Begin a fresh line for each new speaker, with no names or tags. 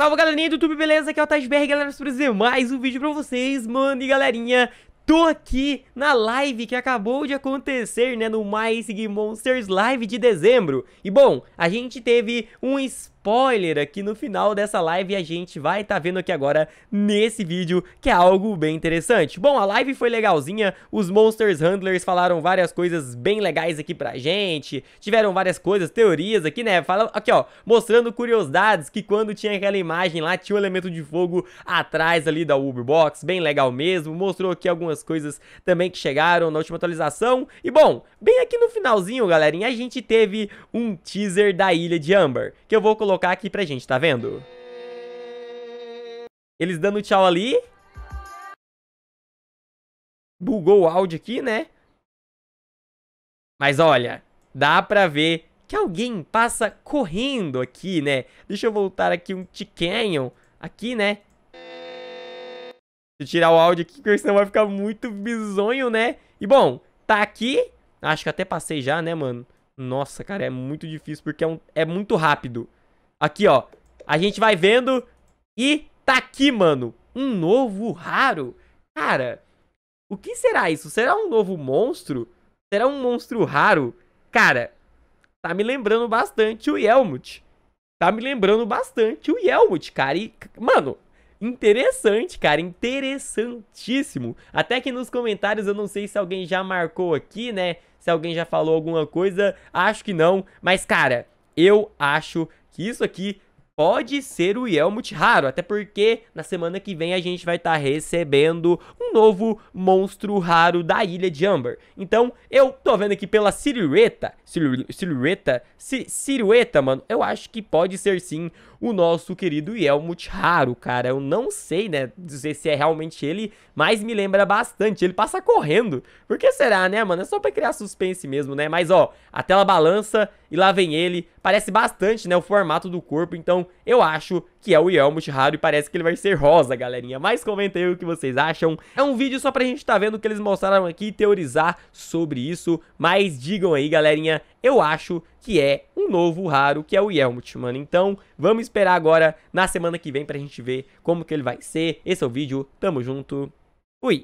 Salve galerinha do YouTube, beleza? Aqui é o Tasberg, galera, para trazer mais um vídeo pra vocês, mano, e galerinha, tô aqui na live que acabou de acontecer, né, no Mais Monsters Live de dezembro. E bom, a gente teve um spoiler spoiler aqui no final dessa live e a gente vai estar tá vendo aqui agora nesse vídeo, que é algo bem interessante. Bom, a live foi legalzinha, os Monsters Handlers falaram várias coisas bem legais aqui pra gente, tiveram várias coisas, teorias aqui, né? Fala, aqui ó, mostrando curiosidades que quando tinha aquela imagem lá, tinha um elemento de fogo atrás ali da Uber Box, bem legal mesmo, mostrou aqui algumas coisas também que chegaram na última atualização. E bom, bem aqui no finalzinho, galerinha, a gente teve um teaser da Ilha de Amber, que eu vou colocar colocar aqui pra gente, tá vendo? Eles dando tchau ali. Bugou o áudio aqui, né? Mas olha, dá pra ver que alguém passa correndo aqui, né? Deixa eu voltar aqui um tiquenho Aqui, né? Deixa eu tirar o áudio aqui, porque senão vai ficar muito bizonho, né? E bom, tá aqui. Acho que até passei já, né, mano? Nossa, cara, é muito difícil porque é, um, é muito rápido. Aqui, ó. A gente vai vendo e tá aqui, mano. Um novo raro. Cara, o que será isso? Será um novo monstro? Será um monstro raro? Cara, tá me lembrando bastante o Yelmut. Tá me lembrando bastante o Yelmut, cara. E, mano, interessante, cara. Interessantíssimo. Até que nos comentários eu não sei se alguém já marcou aqui, né? Se alguém já falou alguma coisa. Acho que não. Mas, cara, eu acho que isso aqui pode ser o Yelmut raro, até porque na semana que vem a gente vai estar tá recebendo um novo monstro raro da ilha de Amber. Então, eu tô vendo aqui pela silhueta, silhueta, silhueta, mano, eu acho que pode ser sim o nosso querido Yelmut raro, cara. Eu não sei, né, dizer se é realmente ele, mas me lembra bastante. Ele passa correndo. Por que será, né, mano? É só pra criar suspense mesmo, né? Mas, ó, a tela balança e lá vem ele. Parece bastante, né, o formato do corpo, então eu acho que é o Yelmut raro e parece que ele vai ser rosa, galerinha. Mas comentei o que vocês acham. É um vídeo só pra gente tá vendo o que eles mostraram aqui e teorizar sobre isso, mas digam aí, galerinha, eu acho que é um novo raro, que é o Yelmut, mano. Então, vamos esperar agora na semana que vem pra gente ver como que ele vai ser. Esse é o vídeo, tamo junto, fui!